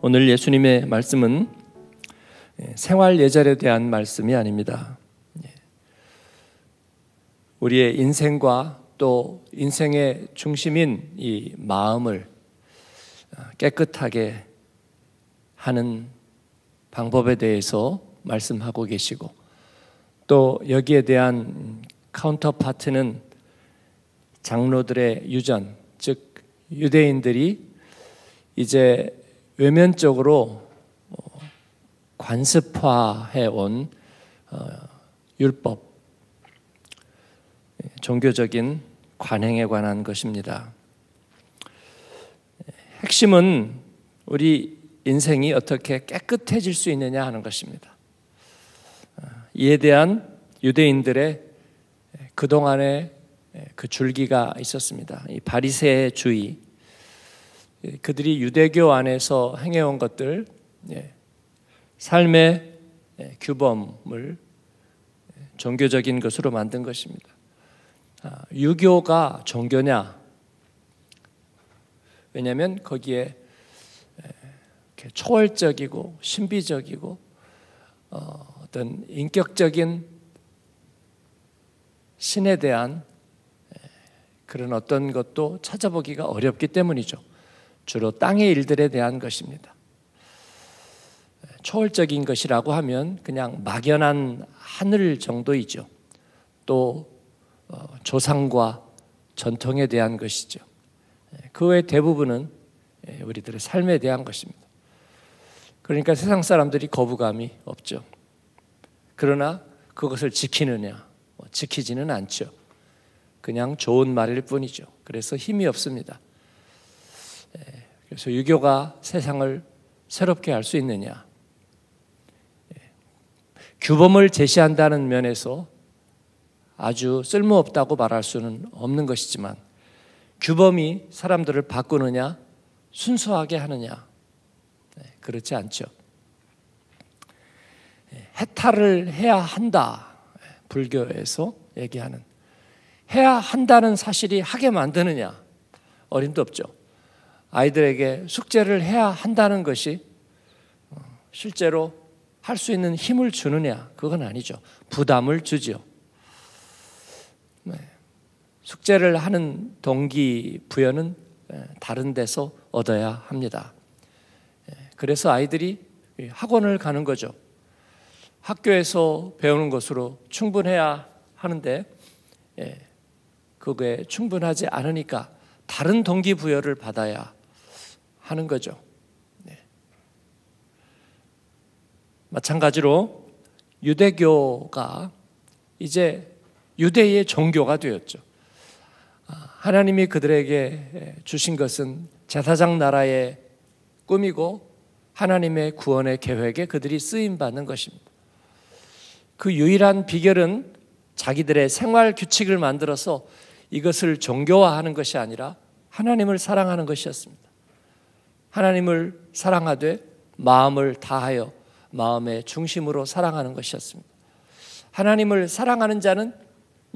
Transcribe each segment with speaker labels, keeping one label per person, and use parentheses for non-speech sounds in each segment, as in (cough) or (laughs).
Speaker 1: 오늘 예수님의 말씀은 예, 생활 예절에 대한 말씀이 아닙니다. 예. 우리의 인생과 또 인생의 중심인 이 마음을 아, 깨끗하게 하는 방법에 대해서 말씀하고 계시고 또 여기에 대한 카운터파트는 장로들의 유전, 즉 유대인들이 이제 외면적으로 어, 관습화해 온 어, 율법, 예, 종교적인 관행에 관한 것입니다. 핵심은 우리 인생이 어떻게 깨끗해질 수 있느냐 하는 것입니다. 어, 이에 대한 유대인들의 예, 그동안의 예, 그 줄기가 있었습니다. 이 바리새주의 예, 그들이 유대교 안에서 행해온 것들, 예, 삶의 예, 규범을 종교적인 것으로 만든 것입니다. 아, 유교가 종교냐? 왜냐하면 거기에 초월적이고 신비적이고 어, 어떤 인격적인 신에 대한 그런 어떤 것도 찾아보기가 어렵기 때문이죠. 주로 땅의 일들에 대한 것입니다. 초월적인 것이라고 하면 그냥 막연한 하늘 정도이죠. 또 어, 조상과 전통에 대한 것이죠. 예, 그외 대부분은 예, 우리들의 삶에 대한 것입니다. 그러니까 세상 사람들이 거부감이 없죠. 그러나 그것을 지키느냐, 뭐 지키지는 않죠. 그냥 좋은 말일 뿐이죠. 그래서 힘이 없습니다. 예, 그래서 유교가 세상을 새롭게 할 수 있느냐? 예, 규범을 제시한다는 면에서 아주 쓸모없다고 말할 수는 없는 것이지만 규범이 사람들을 바꾸느냐 순수하게 하느냐 예, 그렇지 않죠. 해탈을 해야 한다 불교에서 얘기하는 해야 한다는 사실이 하게 만드느냐 어림도 없죠. 아이들에게 숙제를 해야 한다는 것이 실제로 할 수 있는 힘을 주느냐 그건 아니죠. 부담을 주지요. 네. 숙제를 하는 동기 부여는 예, 다른 데서 얻어야 합니다. 예, 그래서 아이들이 학원을 가는 거죠. 학교에서 배우는 것으로 충분해야 하는데 예, 그게 충분하지 않으니까 다른 동기 부여를 받아야 합니다 하는 거죠. 네. 마찬가지로 유대교가 이제 유대의 종교가 되었죠. 아, 하나님이 그들에게 주신 것은 제사장 나라의 꿈이고 하나님의 구원의 계획에 그들이 쓰임 받는 것입니다. 그 유일한 비결은 자기들의 생활 규칙을 만들어서 이것을 종교화하는 것이 아니라 하나님을 사랑하는 것이었습니다. 하나님을 사랑하되 마음을 다하여 마음의 중심으로 사랑하는 것이었습니다. 하나님을 사랑하는 자는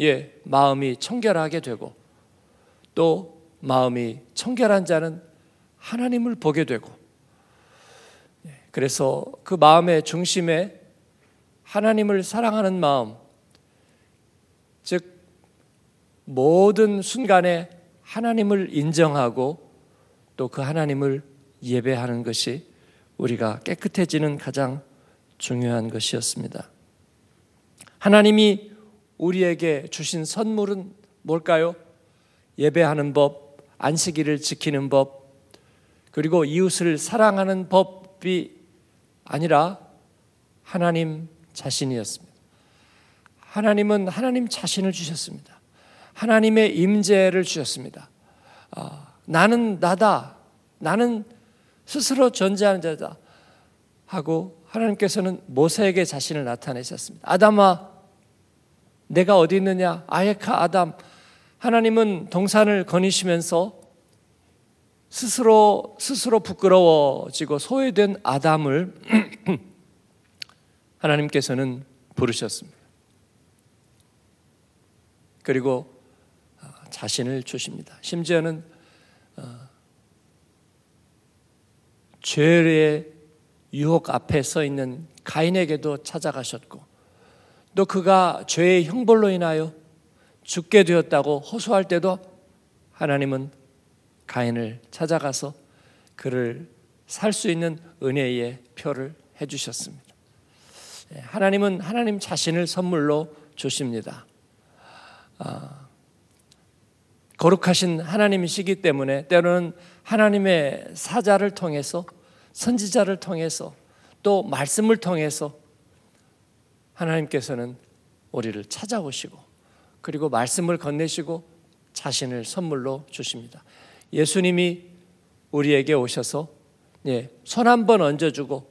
Speaker 1: 예, 마음이 청결하게 되고 또 마음이 청결한 자는 하나님을 보게 되고 예, 그래서 그 마음의 중심에 하나님을 사랑하는 마음 즉 모든 순간에 하나님을 인정하고 또 그 하나님을 예배하는 것이 우리가 깨끗해지는 가장 중요한 것이었습니다. 하나님이 우리에게 주신 선물은 뭘까요? 예배하는 법, 안식일을 지키는 법, 그리고 이웃을 사랑하는 법이 아니라 하나님 자신이었습니다. 하나님은 하나님 자신을 주셨습니다. 하나님의 임재를 주셨습니다. 어, 나는 나다. 나는 스스로 존재하는 자다 하고 하나님께서는 모세에게 자신을 나타내셨습니다. 아담아 내가 어디 있느냐? 아예카 아담 하나님은 동산을 거니시면서 스스로 스스로 부끄러워지고 소외된 아담을 (clears throat) 하나님께서는 부르셨습니다. 그리고 아, 자신을 주십니다. 심지어는 어, 죄의 유혹 앞에 서 있는 가인에게도 찾아가셨고 또 그가 죄의 형벌로 인하여 죽게 되었다고 호소할 때도 하나님은 가인을 찾아가서 그를 살 수 있는 은혜의 표를 해주셨습니다. 예, 하나님은 하나님 자신을 선물로 주십니다. 아, 거룩하신 하나님이시기 때문에 때로는 하나님의 사자를 통해서 선지자를 통해서 또 말씀을 통해서 하나님께서는 우리를 찾아오시고 그리고 말씀을 건네시고 자신을 선물로 주십니다. 예수님이 우리에게 오셔서 예, 손 한 번 얹어주고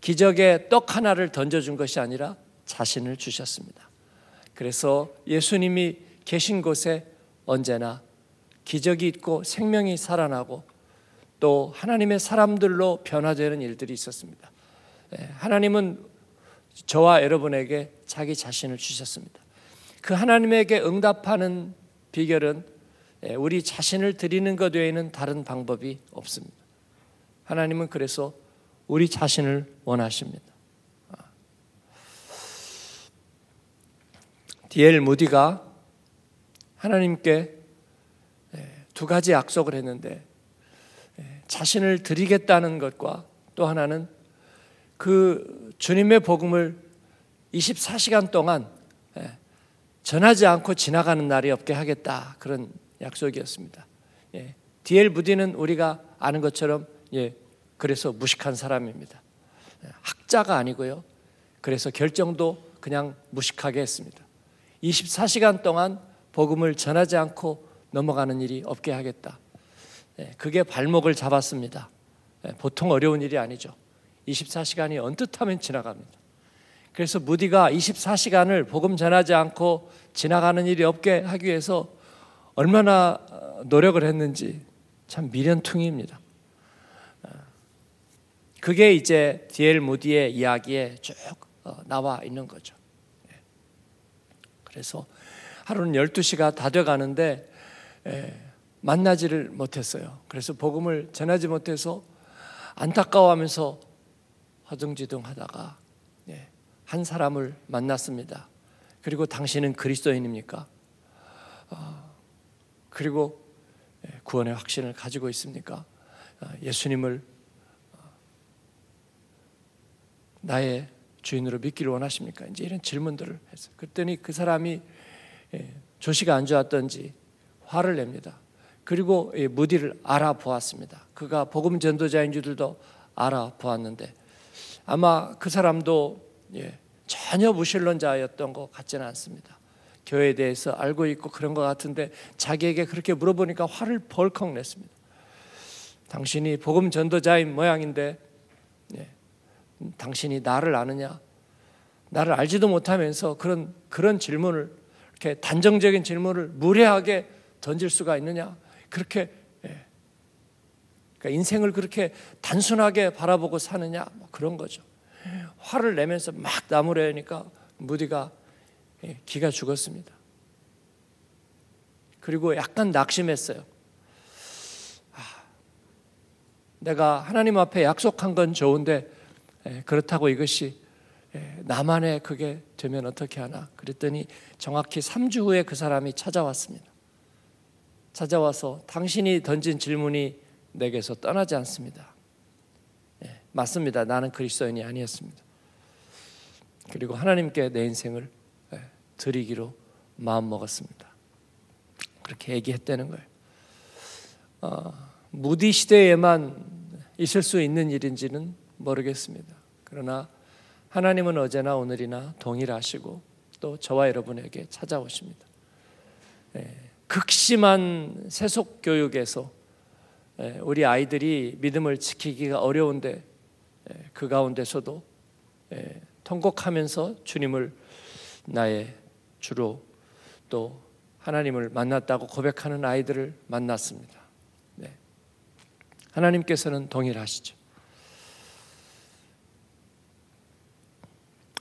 Speaker 1: 기적의 떡 하나를 던져준 것이 아니라 자신을 주셨습니다. 그래서 예수님이 계신 곳에 언제나 기적이 있고 생명이 살아나고 또 하나님의 사람들로 변화되는 일들이 있었습니다. 예, 하나님은 저와 여러분에게 자기 자신을 주셨습니다. 그 하나님에게 응답하는 비결은 예, 우리 자신을 드리는 것 외에는 다른 방법이 없습니다. 하나님은 그래서 우리 자신을 원하십니다. 아. 디엘 무디가 하나님께 예, 두 가지 약속을 했는데 자신을 드리겠다는 것과 또 하나는 그 주님의 복음을 24시간 동안 예, 전하지 않고 지나가는 날이 없게 하겠다 그런 약속이었습니다. 예. 디엘 무디는 우리가 아는 것처럼 예. 그래서 무식한 사람입니다. 예, 학자가 아니고요. 그래서 결정도 그냥 무식하게 했습니다. 24시간 동안 복음을 전하지 않고 넘어가는 일이 없게 하겠다. 예, 그게 발목을 잡았습니다. 예, 보통 어려운 일이 아니죠. 24시간이 언뜻하면 지나갑니다. 그래서 무디가 24시간을 복음 전하지 않고 지나가는 일이 없게 하기 위해서 얼마나 어, 노력을 했는지 참 미련퉁이입니다. 어, 그게 이제 디엘 무디의 이야기에 쭉 어, 나와 있는 거죠. 예. 그래서 하루는 12시가 다돼 가는데 만나지를 못했어요. 그래서 복음을 전하지 못해서 안타까워하면서 허둥지둥 하다가 예, 한 사람을 만났습니다. 그리고 당신은 그리스도인입니까? 아, 그리고 예, 구원의 확신을 가지고 있습니까? 아, 예수님을 아, 나의 주인으로 믿기를 원하십니까? 이제 이런 질문들을 했어요. 그랬더니 그 사람이 예, 조시가 안 좋았던지 화를 냅니다. 그리고 이 무디를 알아보았습니다. 그가 복음 전도자인 줄도 알아보았는데 아마 그 사람도 예, 전혀 무신론자였던 것 같지는 않습니다. 교회에 대해서 알고 있고 그런 것 같은데 자기에게 그렇게 물어보니까 화를 벌컥 냈습니다. 당신이 복음 전도자인 모양인데 예, 당신이 나를 아느냐? 나를 알지도 못하면서 그런 그런 질문을 이렇게 단정적인 질문을 무례하게 던질 수가 있느냐? 그렇게 예. 그러니까 인생을 그렇게 단순하게 바라보고 사느냐 뭐 그런 거죠. 화를 내면서 막 나무래니까 무디가 예, 기가 죽었습니다. 그리고 약간 낙심했어요. 아, 내가 하나님 앞에 약속한 건 좋은데 예, 그렇다고 이것이 나만의 그게 되면 어떻게 하나 그랬더니 정확히 3주 후에 그 사람이 찾아왔습니다. 찾아와서 당신이 던진 질문이 내게서 떠나지 않습니다. 예, 맞습니다. 나는 그리스도인이 아니었습니다. 그리고 하나님께 내 인생을 예, 드리기로 마음 먹었습니다. 그렇게 얘기했다는 거예요. 어, 무디 시대에만 있을 수 있는 일인지는 모르겠습니다. 그러나 하나님은 어제나 오늘이나 동일하시고 또 저와 여러분에게 찾아오십니다. 예. 극심한 세속 교육에서 우리 아이들이 믿음을 지키기가 어려운데 그 가운데서도 통곡하면서 주님을 나의 주로 또 하나님을 만났다고 고백하는 아이들을 만났습니다. 네. 하나님께서는 동일하시죠.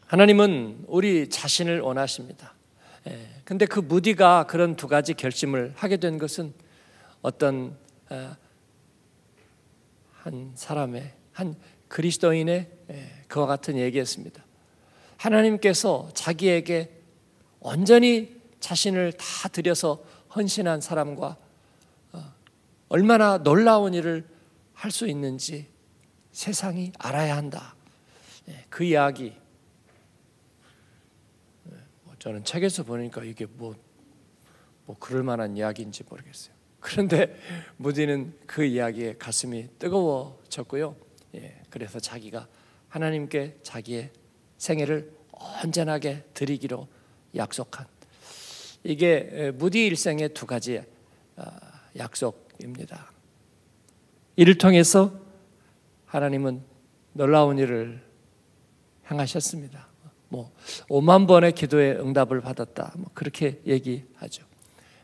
Speaker 1: 하나님은 우리 자신을 원하십니다. 그런데그 예. 무디가 그런 두 가지 결심을 하게 된 것은 어떤 아, 한 사람의 한 그리스도인의 예, 그와 같은 얘기였습니다. 하나님께서 자기에게 온전히 자신을 다 들여서 헌신한 사람과 어, 얼마나 놀라운 일을 할 수 있는지 세상이 알아야 한다. 예, 그 이야기 저는 책에서 보니까 이게 뭐, 뭐 그럴 만한 이야기인지 모르겠어요. 그런데 (laughs) 무디는 그 이야기에 가슴이 뜨거워졌고요. 예, 그래서 자기가 하나님께 자기의 생애를 온전하게 드리기로 약속한 이게 무디 일생의 두 가지 아, 약속입니다. 이를 통해서 하나님은 놀라운 일을 행하셨습니다. 뭐 5만 번의 기도에 응답을 받았다. 뭐 그렇게 얘기하죠.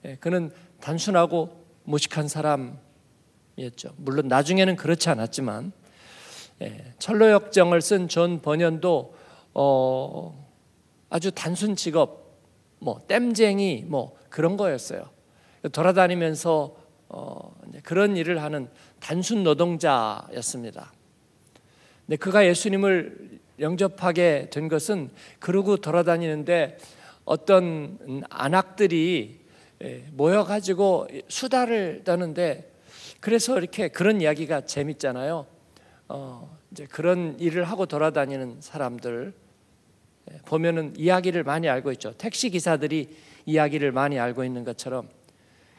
Speaker 1: 예, 그는 단순하고 무식한 사람이었죠. 물론 나중에는 그렇지 않았지만 예, 철로 역정을 쓴 존 번연도 어, 아주 단순 직업, 뭐 땜쟁이, 뭐 그런 거였어요. 돌아다니면서 어, 그런 일을 하는 단순 노동자였습니다. 근데 그가 예수님을 영접하게 된 것은 그러고 돌아다니는데 어떤 안악들이 예, 모여가지고 수다를 떠는데 그래서 이렇게 그런 이야기가 재밌잖아요. 어, 이제 그런 일을 하고 돌아다니는 사람들 예, 보면은 이야기를 많이 알고 있죠. 택시 기사들이 이야기를 많이 알고 있는 것처럼.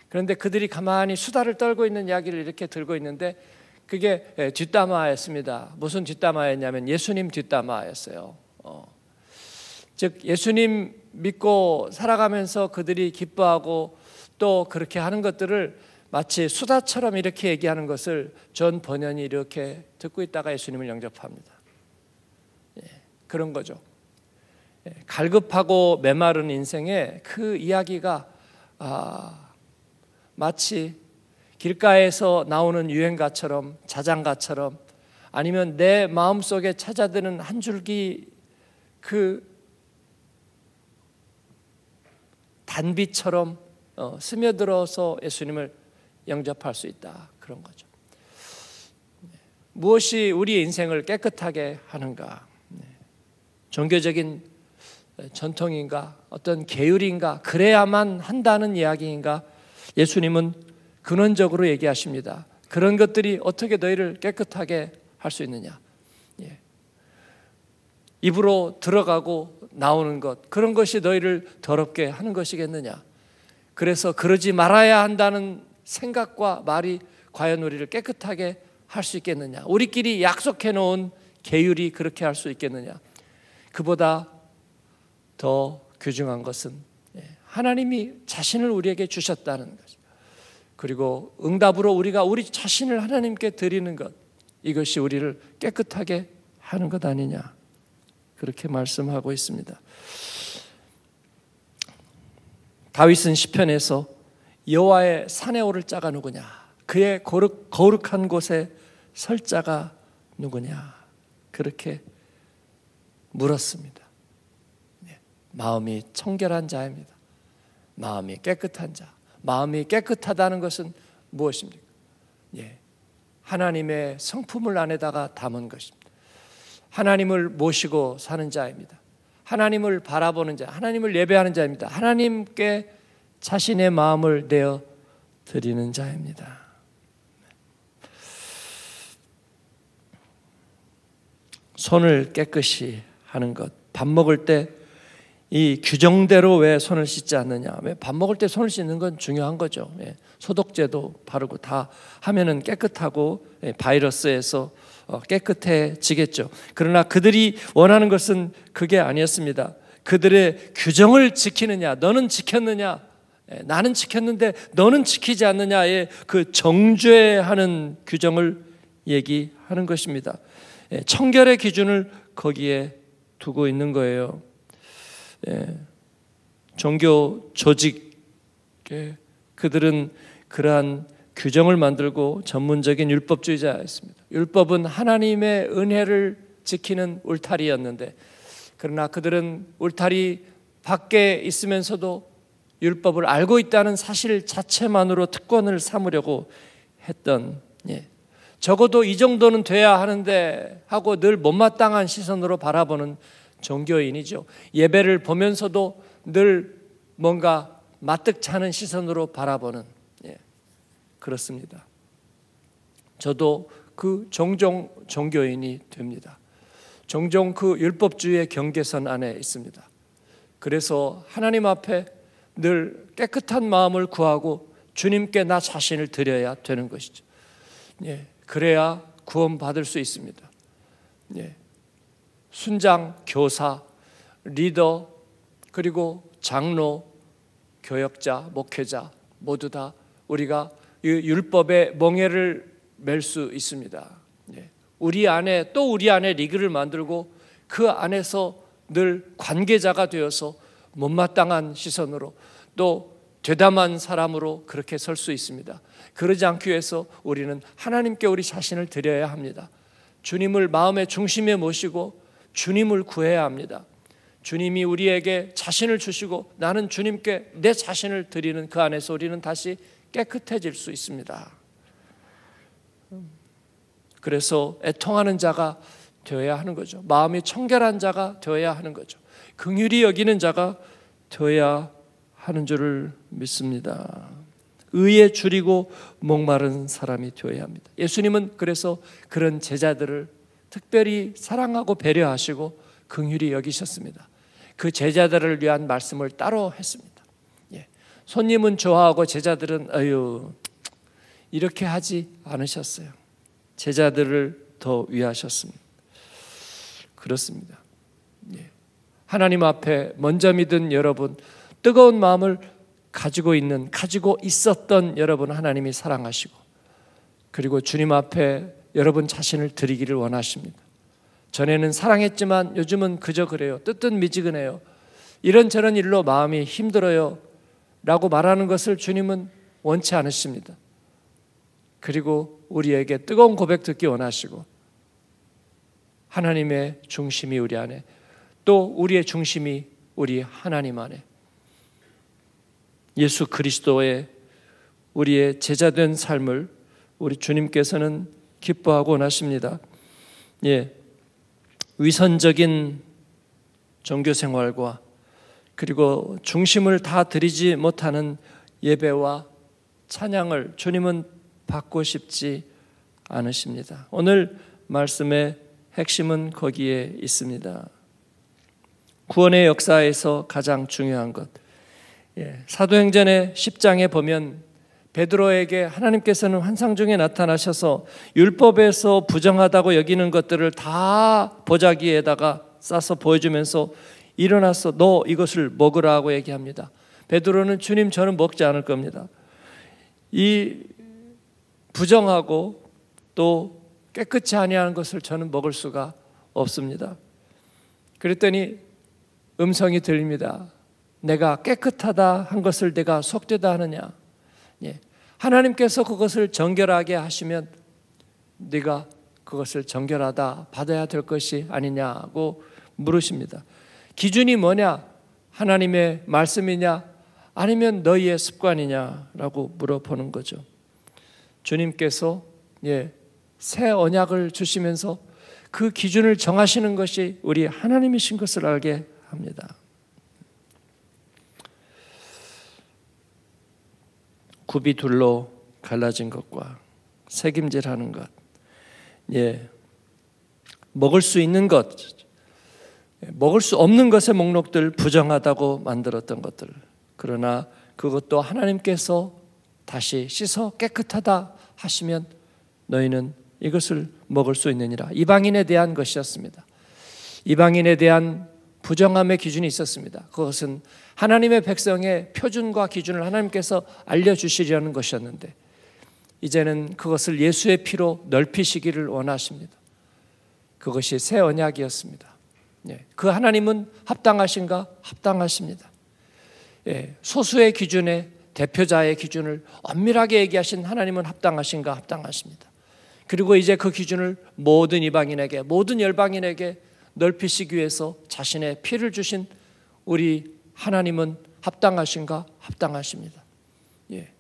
Speaker 1: 그런데 그들이 가만히 수다를 떨고 있는 이야기를 이렇게 들고 있는데 그게 예, 뒷담화였습니다. 무슨 뒷담화였냐면 예수님 뒷담화였어요. 어. 즉 예수님 믿고 살아가면서 그들이 기뻐하고 또 그렇게 하는 것들을 마치 수다처럼 이렇게 얘기하는 것을 전 번연이 이렇게 듣고 있다가 예수님을 영접합니다. 예, 그런 거죠. 예, 갈급하고 메마른 인생에 그 이야기가 아, 마치 길가에서 나오는 유행가처럼 자장가처럼 아니면 내 마음속에 찾아드는 한 줄기 그 단비처럼 어, 스며들어서 예수님을 영접할 수 있다. 그런 거죠. 무엇이 우리의 인생을 깨끗하게 하는가? 네. 종교적인 전통인가? 어떤 계율인가? 그래야만 한다는 이야기인가? 예수님은 근원적으로 얘기하십니다. 그런 것들이 어떻게 너희를 깨끗하게 할 수 있느냐? 예. 입으로 들어가고 나오는 것 그런 것이 너희를 더럽게 하는 것이겠느냐? 그래서 그러지 말아야 한다는 생각과 말이 과연 우리를 깨끗하게 할 수 있겠느냐? 우리끼리 약속해 놓은 계율이 그렇게 할 수 있겠느냐? 그보다 더 귀중한 것은 예, 하나님이 자신을 우리에게 주셨다는 거 그리고 응답으로 우리가 우리 자신을 하나님께 드리는 것 이것이 우리를 깨끗하게 하는 것 아니냐 그렇게 말씀하고 있습니다. 다윗은 시편에서 여호와의 산에 오를 자가 누구냐 그의 거룩, 거룩한 곳에 설 자가 누구냐 그렇게 물었습니다. 네, 마음이 청결한 자입니다. 마음이 깨끗한 자. 마음이 깨끗하다는 것은 무엇입니까? 예. 하나님의 성품을 안에다가 담은 것입니다. 하나님을 모시고 사는 자입니다. 하나님을 바라보는 자, 하나님을 예배하는 자입니다. 하나님께 자신의 마음을 내어 드리는 자입니다. 손을 깨끗이 하는 것, 밥 먹을 때이 규정대로 왜 손을 씻지 않느냐? 왜밥 먹을 때 손을 씻는 건 중요한 거죠. 예, 소독제도 바르고 다 하면은 깨끗하고 예, 바이러스에서 어, 깨끗해지겠죠. 그러나 그들이 원하는 것은 그게 아니었습니다. 그들의 규정을 지키느냐, 너는 지켰느냐, 예, 나는 지켰는데 너는 지키지 않느냐의 그 정죄하는 규정을 얘기하는 것입니다. 예, 청결의 기준을 거기에 두고 있는 거예요. 예. 종교 조직 그들은 그러한 규정을 만들고 전문적인 율법주의자였습니다. 율법은 하나님의 은혜를 지키는 울타리였는데 그러나 그들은 울타리 밖에 있으면서도 율법을 알고 있다는 사실 자체만으로 특권을 삼으려고 했던 예. 적어도 이 정도는 돼야 하는데 하고 늘 못마땅한 시선으로 바라보는 종교인이죠. 예배를 보면서도 늘 뭔가 마뜩 차는 시선으로 바라보는 예, 그렇습니다. 저도 그 종종 종교인이 됩니다. 종종 그 율법주의의 경계선 안에 있습니다. 그래서 하나님 앞에 늘 깨끗한 마음을 구하고 주님께 나 자신을 드려야 되는 것이죠. 예, 그래야 구원받을 수 있습니다. 예, 순장, 교사, 리더, 그리고 장로, 교역자, 목회자 모두 다 우리가 율법의 멍해를 맬 수 있습니다. 예. 우리 안에 또 우리 안에 리그를 만들고 그 안에서 늘 관계자가 되어서 못마땅한 시선으로 또 되담한 사람으로 그렇게 설 수 있습니다. 그러지 않기 위해서 우리는 하나님께 우리 자신을 드려야 합니다. 주님을 마음의 중심에 모시고 주님을 구해야 합니다. 주님이 우리에게 자신을 주시고 나는 주님께 내 자신을 드리는 그 안에서 우리는 다시 깨끗해질 수 있습니다. 그래서 애통하는 자가 되어야 하는 거죠. 마음이 청결한 자가 되어야 하는 거죠. 긍휼히 여기는 자가 되어야 하는 줄을 믿습니다. 의에 줄이고 목마른 사람이 되어야 합니다. 예수님은 그래서 그런 제자들을 특별히 사랑하고 배려하시고 긍휼히 여기셨습니다. 그 제자들을 위한 말씀을 따로 했습니다. 예. 손님은 좋아하고 제자들은 어유 이렇게 하지 않으셨어요. 제자들을 더 위하셨습니다. 그렇습니다. 예. 하나님 앞에 먼저 믿은 여러분 뜨거운 마음을 가지고 있는 가지고 있었던 여러분 하나님이 사랑하시고 그리고 주님 앞에 여러분 자신을 드리기를 원하십니다. 전에는 사랑했지만 요즘은 그저 그래요. 뜨뜻미지근해요. 이런저런 일로 마음이 힘들어요. 라고 말하는 것을 주님은 원치 않으십니다. 그리고 우리에게 뜨거운 고백 듣기 원하시고 하나님의 중심이 우리 안에 또 우리의 중심이 우리 하나님 안에 예수 그리스도의 우리의 제자된 삶을 우리 주님께서는 기뻐하고 원하십니다. 예. 위선적인 종교 생활과 그리고 중심을 다 드리지 못하는 예배와 찬양을 주님은 받고 싶지 않으십니다. 오늘 말씀의 핵심은 거기에 있습니다. 구원의 역사에서 가장 중요한 것. 예, 사도행전의 10장에 보면 베드로에게 하나님께서는 환상 중에 나타나셔서 율법에서 부정하다고 여기는 것들을 다 보자기에다가 싸서 보여주면서 일어나서 너 이것을 먹으라고 얘기합니다. 베드로는 주님 저는 먹지 않을 겁니다. 이 부정하고 또 깨끗이 아니하는 것을 저는 먹을 수가 없습니다. 그랬더니 음성이 들립니다. 내가 깨끗하다 한 것을 내가 속죄다 하느냐? 예. 하나님께서 그것을 정결하게 하시면 네가 그것을 정결하다 받아야 될 것이 아니냐고 물으십니다. 기준이 뭐냐? 하나님의 말씀이냐? 아니면 너희의 습관이냐라고 물어보는 거죠. 주님께서 예, 새 언약을 주시면서 그 기준을 정하시는 것이 우리 하나님이신 것을 알게 합니다. 굽이 둘로 갈라진 것과 새김질하는 것, 예, 먹을 수 있는 것, 예, 먹을 수 없는 것의 목록들 부정하다고 만들었던 것들. 그러나 그것도 하나님께서 다시 씻어 깨끗하다 하시면 너희는 이것을 먹을 수 있느니라. 이방인에 대한 것이었습니다. 이방인에 대한 부정함의 기준이 있었습니다. 그것은 하나님의 백성의 표준과 기준을 하나님께서 알려주시려는 것이었는데 이제는 그것을 예수의 피로 넓히시기를 원하십니다. 그것이 새 언약이었습니다. 예, 그 하나님은 합당하신가? 합당하십니다. 예, 소수의 기준에 대표자의 기준을 엄밀하게 얘기하신 하나님은 합당하신가? 합당하십니다. 그리고 이제 그 기준을 모든 이방인에게, 모든 열방인에게 넓히시기 위해서 자신의 피를 주신 우리 하나님은 합당하신가? 합당하십니다. 예.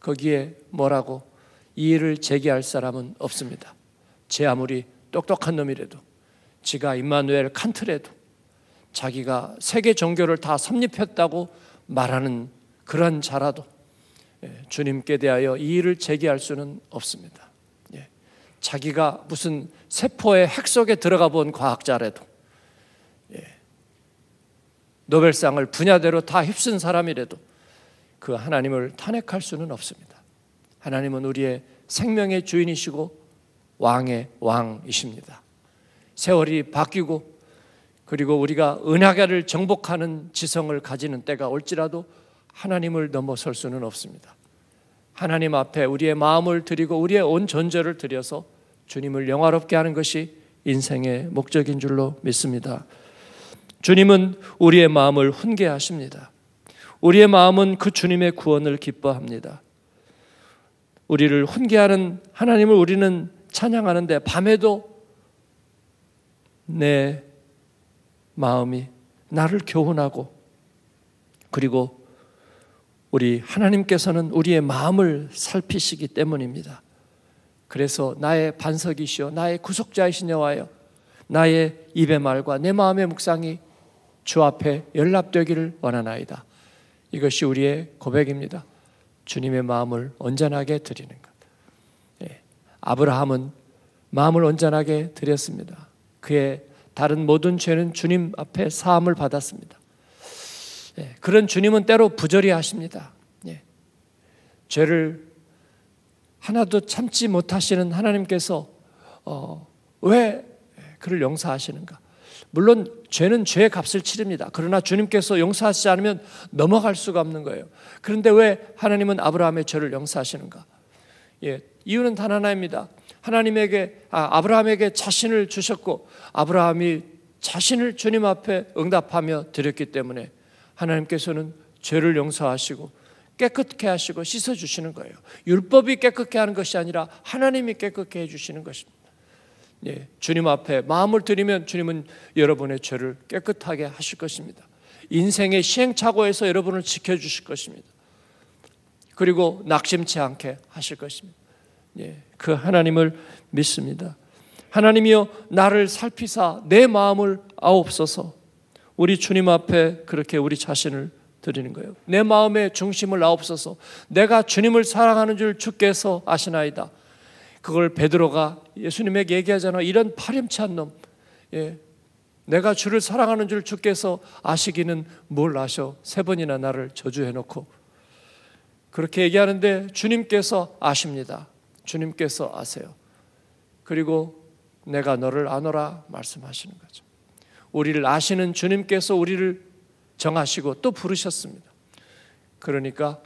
Speaker 1: 거기에 뭐라고 이 일을 제기할 사람은 없습니다. 제 아무리 똑똑한 놈이라도 지가 임마누엘 칸트라도 자기가 세계 종교를 다 섭립했다고 말하는 그런 자라도 예, 주님께 대하여 이 일을 제기할 수는 없습니다. 자기가 무슨 세포의 핵 속에 들어가 본 과학자라도 예. 노벨상을 분야대로 다 휩쓴 사람이라도 그 하나님을 탄핵할 수는 없습니다. 하나님은 우리의 생명의 주인이시고 왕의 왕이십니다. 세월이 바뀌고 그리고 우리가 은하계를 정복하는 지성을 가지는 때가 올지라도 하나님을 넘어설 수는 없습니다. 하나님 앞에 우리의 마음을 드리고 우리의 온 존재를 드려서 주님을 영화롭게 하는 것이 인생의 목적인 줄로 믿습니다. 주님은 우리의 마음을 훈계하십니다. 우리의 마음은 그 주님의 구원을 기뻐합니다. 우리를 훈계하는 하나님을 우리는 찬양하는데 밤에도 내 마음이 나를 교훈하고 그리고 우리 하나님께서는 우리의 마음을 살피시기 때문입니다. 그래서 나의 반석이시여 나의 구속자이신 여와여 나의 입의 말과 내 마음의 묵상이 주 앞에 연락되기를 원하나이다. 이것이 우리의 고백입니다. 주님의 마음을 온전하게 드리는 것. 예. 아브라함은 마음을 온전하게 드렸습니다. 그의 다른 모든 죄는 주님 앞에 사함을 받았습니다. 예, 그런 주님은 때로 부절이 하십니다. 예. 죄를 하나도 참지 못하시는 하나님께서 어, 왜 그를 용서하시는가? 물론 죄는 죄의 값을 치릅니다. 그러나 주님께서 용서하시지 않으면 넘어갈 수가 없는 거예요. 그런데 왜 하나님은 아브라함의 죄를 용서하시는가? 예, 이유는 단 하나입니다. 하나님에게 아, 브라함에게 자신을 주셨고 아브라함이 자신을 주님 앞에 응답하며 드렸기 때문에 하나님께서는 죄를 용서하시고 깨끗케 하시고 씻어 주시는 거예요. 율법이 깨끗케 하는 것이 아니라 하나님이 깨끗케 해 주시는 것입니다. 예, 주님 앞에 마음을 드리면 주님은 여러분의 죄를 깨끗하게 하실 것입니다. 인생의 시행착오에서 여러분을 지켜 주실 것입니다. 그리고 낙심치 않게 하실 것입니다. 예, 그 하나님을 믿습니다. 하나님이여 나를 살피사 내 마음을 아옵소서. 우리 주님 앞에 그렇게 우리 자신을 드리는 거예요. 내 마음의 중심을 나옵소서. 내가 주님을 사랑하는 줄 주께서 아시나이다. 그걸 베드로가 예수님에게 얘기하잖아. 이런 파렴치한 놈. 예. 내가 주를 사랑하는 줄 주께서 아시기는 뭘 아셔. 세 번이나 나를 저주해 놓고 그렇게 얘기하는데 주님께서 아십니다. 주님께서 아세요. 그리고 내가 너를 안어라 말씀하시는 거죠. 우리를 아시는 주님께서 우리를 정하시고 또 부르셨습니다. 그러니까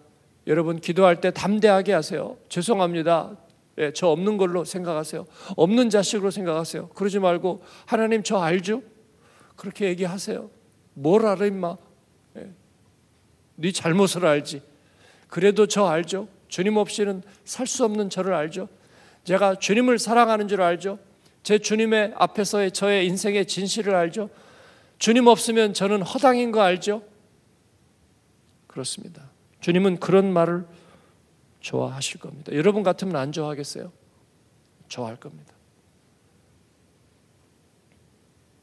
Speaker 1: 여러분 기도할 때 담대하게 하세요. 죄송합니다. 예, 저 없는 걸로 생각하세요. 없는 자식으로 생각하세요. 그러지 말고 하나님 저 알죠? 그렇게 얘기하세요. 뭘 알아 임마? 예, 네 잘못을 알지. 그래도 저 알죠. 주님 없이는 살 수 없는 저를 알죠. 제가 주님을 사랑하는 줄 알죠. 제 주님의 앞에서의 저의 인생의 진실을 알죠. 주님 없으면 저는 허당인 거 알죠. 그렇습니다. 주님은 그런 말을 좋아하실 겁니다. 여러분 같으면 안 좋아하겠어요? 좋아할 겁니다.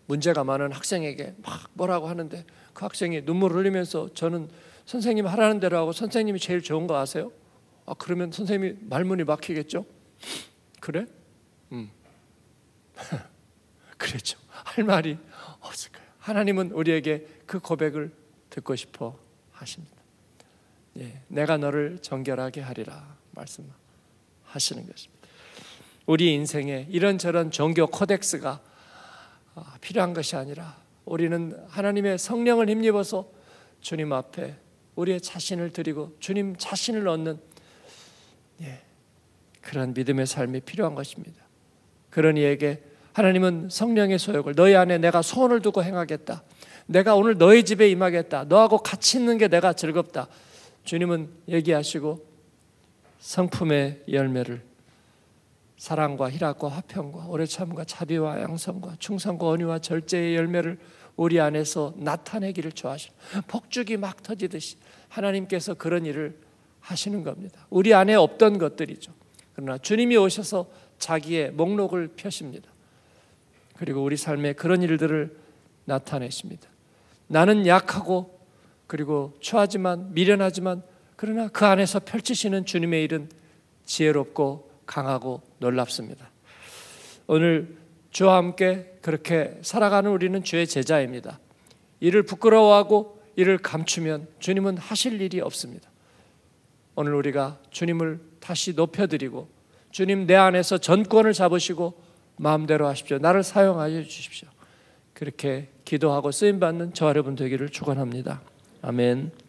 Speaker 1: 문제가 많은 학생에게 막 뭐라고 하는데 그 학생이 눈물 흘리면서 저는 선생님 하라는 대로 하고 선생님이 제일 좋은 거 아세요? 아, 그러면 선생님이 말문이 막히겠죠? 그래? 음. (laughs) 그렇죠할 말이 없을 거예요. 하나님은 우리에게 그 고백을 듣고 싶어 하십니다. 예, 내가 너를 정결하게 하리라 말씀하시는 것입니다. 우리 인생에 이런저런 종교 코덱스가 아, 필요한 것이 아니라 우리는 하나님의 성령을 힘입어서 주님 앞에 우리의 자신을 드리고 주님 자신을 얻는 예, 그런 믿음의 삶이 필요한 것입니다. 그런 이에게 하나님은 성령의 소욕을 너희 안에 내가 소원을 두고 행하겠다. 내가 오늘 너희 집에 임하겠다. 너하고 같이 있는 게 내가 즐겁다. 주님은 얘기하시고 성품의 열매를 사랑과 희락과 화평과 오래 참과 자비와 양성과 충성과 언유와 절제의 열매를 우리 안에서 나타내기를 좋아하시는 폭죽이 막 터지듯이 하나님께서 그런 일을 하시는 겁니다. 우리 안에 없던 것들이죠. 그러나 주님이 오셔서 자기의 목록을 펴십니다. 그리고 우리 삶에 그런 일들을 나타내십니다. 나는 약하고 그리고 초하지만 미련하지만 그러나 그 안에서 펼치시는 주님의 일은 지혜롭고 강하고 놀랍습니다. 오늘 주와 함께 그렇게 살아가는 우리는 주의 제자입니다. 이를 부끄러워하고 이를 감추면 주님은 하실 일이 없습니다. 오늘 우리가 주님을 다시 높여드리고 주님 내 안에서 전권을 잡으시고 마음대로 하십시오. 나를 사용하여 주십시오. 그렇게 기도하고 쓰임 받는 저와 여러분 되기를 축원합니다. 아멘.